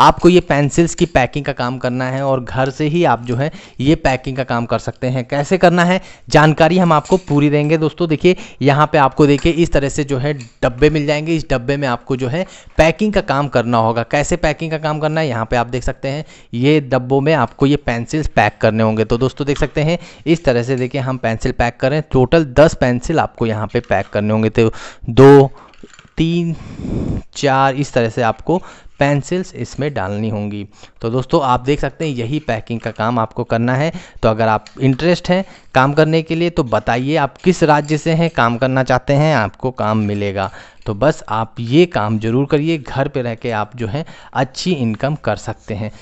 आपको ये पेंसिल्स की पैकिंग का काम करना है और घर से ही आप जो है ये पैकिंग का काम कर सकते हैं कैसे करना है जानकारी हम आपको पूरी देंगे दोस्तों देखिए यहाँ पर आपको देखिए इस तरह से जो है डब्बे मिल जाएंगे इस डब्बे में आपको जो है पैकिंग का काम करना होगा कैसे पैकिंग का काम करना है यहाँ पर आप देख सकते हैं ये डब्बों में आपको ये पेंसिल्स पैक करने होंगे तो दोस्तों देख सकते हैं इस तरह से देखिए हम पेंसिल पैक करें टोटल दस पेंसिल आपको यहाँ पर पैक करने होंगे तो दो तीन चार इस तरह से आपको पेंसिल्स इसमें डालनी होंगी तो दोस्तों आप देख सकते हैं यही पैकिंग का काम आपको करना है तो अगर आप इंटरेस्ट हैं काम करने के लिए तो बताइए आप किस राज्य से हैं काम करना चाहते हैं आपको काम मिलेगा तो बस आप ये काम ज़रूर करिए घर पे रह के आप जो है अच्छी इनकम कर सकते हैं